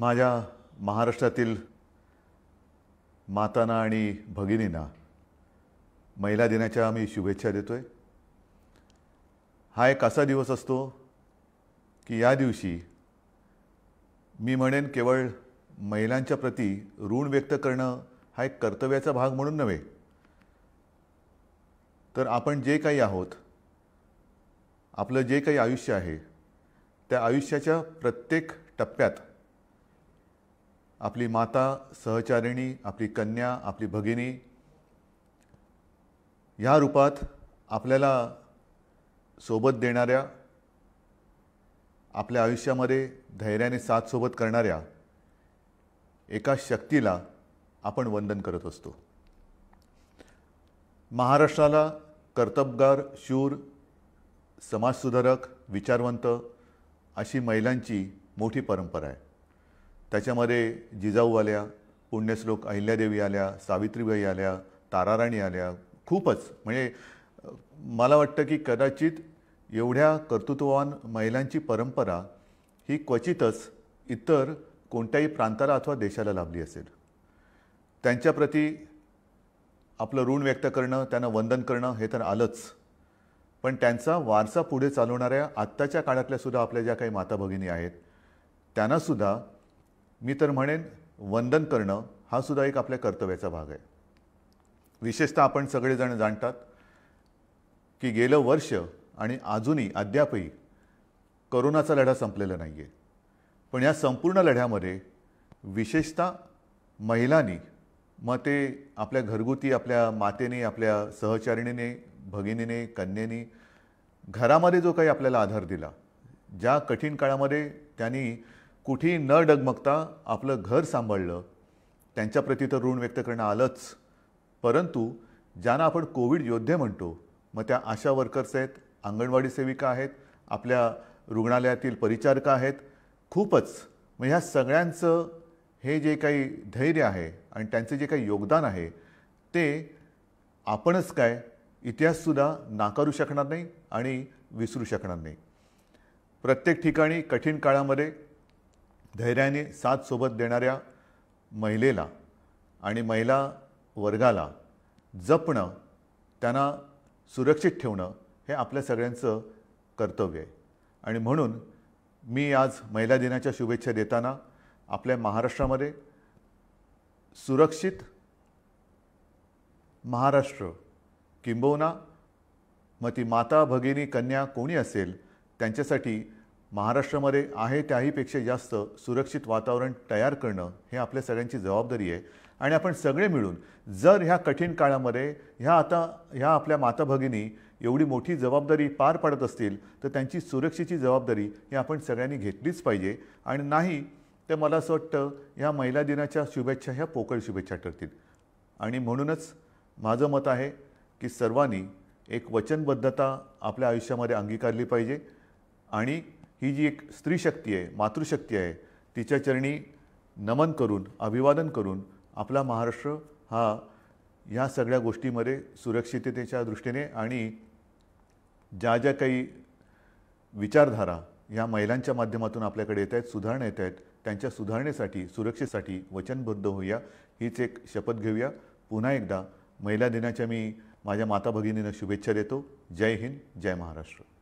माझ्या महाराष्ट्रातील मातांना आणि भगिनींना महिला दिनाच्या मी शुभेच्छा देतो आहे हा एक असा दिवस असतो की या दिवशी मी म्हणेन केवळ महिलांच्या प्रती ऋण व्यक्त करणं हा एक कर्तव्याचा भाग म्हणून नव्हे तर आपण जे काही आहोत आपलं जे काही आयुष्य आहे त्या आयुष्याच्या प्रत्येक टप्प्यात आपली माता सहचारिणी आपली कन्या आपली भगिनी ह्या रूपात आपल्याला सोबत देणाऱ्या आपल्या आयुष्यामध्ये धैर्याने साथ सोबत करणाऱ्या एका शक्तीला आपण वंदन करत असतो महाराष्ट्राला कर्तबगार शूर समाजसुधारक विचारवंत अशी महिलांची मोठी परंपरा आहे त्याच्यामध्ये जिजाऊ आल्या पुण्यश्लोक अहिल्यादेवी आल्या सावित्रीबाई आल्या ताराराणी आल्या खूपच म्हणजे मला वाटतं की कदाचित एवढ्या कर्तृत्ववान महिलांची परंपरा ही क्वचितच इतर कोणत्याही प्रांताला अथवा देशाला लाभली असेल त्यांच्याप्रती आपलं ऋण व्यक्त करणं त्यांना वंदन करणं हे तर आलंच पण त्यांचा वारसा पुढे चालवणाऱ्या आत्ताच्या काळातल्यासुद्धा आपल्या ज्या काही माता भगिनी आहेत त्यांनासुद्धा मी तर म्हणेन वंदन करणं हा सुद्धा एक आपल्या कर्तव्याचा भाग आहे विशेषतः आपण सगळेजण जाणतात की गेलं वर्ष आणि अजूनही अद्यापही करोनाचा लढा संपलेला नाही आहे पण या संपूर्ण लढ्यामध्ये विशेषतः महिलांनी मग ते आपल्या घरगुती आपल्या मातेने आपल्या सहचारिणीने भगिनीने कन्येने घरामध्ये जो काही आपल्याला आधार दिला ज्या कठीण काळामध्ये त्यांनी कुठेही न डगमगता आपलं घर सांभाळलं त्यांच्याप्रती तर ऋण व्यक्त करणं आलंच परंतु ज्यांना आपण कोविड योद्धे म्हणतो मग त्या आशा वर्कर्स आहेत अंगणवाडी सेविका आहेत आपल्या रुग्णालयातील परिचारिका आहेत खूपच मग ह्या सगळ्यांचं हे जे काही धैर्य आहे आणि त्यांचं जे काही योगदान आहे ते आपणच काय इतिहाससुद्धा नाकारू शकणार नाही आणि विसरू शकणार नाही प्रत्येक ठिकाणी कठीण काळामध्ये धैर्याने साथ सोबत देणाऱ्या महिलेला आणि महिला वर्गाला जपणं त्यांना सुरक्षित ठेवणं हे आपल्या सगळ्यांचं कर्तव्य आहे आणि म्हणून मी आज महिला दिनाच्या शुभेच्छा देताना आपल्या महाराष्ट्रामध्ये सुरक्षित महाराष्ट्र किंबहुना मग ती माता भगिनी कन्या कोणी असेल त्यांच्यासाठी महाराष्ट्रामध्ये आहे त्याहीपेक्षा जास्त सुरक्षित वातावरण तयार करणं हे आपल्या सगळ्यांची जबाबदारी आहे आणि आपण सगळे मिळून जर ह्या कठीण काळामध्ये ह्या आता ह्या आपल्या माता भगिनी एवढी मोठी जबाबदारी पार पाडत असतील तर त्यांची सुरक्षेची जबाबदारी ही आपण सगळ्यांनी घेतलीच पाहिजे आणि नाही तर मला असं वाटतं ह्या महिला दिनाच्या शुभेच्छा ह्या पोकळ शुभेच्छा ठरतील आणि म्हणूनच माझं मत आहे की सर्वांनी एक वचनबद्धता आपल्या आयुष्यामध्ये अंगीकारली पाहिजे आणि ही जी एक स्त्रीशक्ती आहे मातृशक्ती आहे तिच्या चरणी नमन करून अभिवादन करून आपला महाराष्ट्र हा ह्या सगळ्या गोष्टीमध्ये सुरक्षिततेच्या दृष्टीने आणि ज्या ज्या काही विचारधारा या महिलांच्या माध्यमातून आपल्याकडे येत आहेत सुधारणा येत आहेत त्यांच्या सुधारणेसाठी सुरक्षेसाठी वचनबद्ध होऊया हीच एक शपथ घेऊया पुन्हा एकदा महिला दिनाच्या मी माझ्या माता भगिनींना शुभेच्छा देतो जय हिंद जय महाराष्ट्र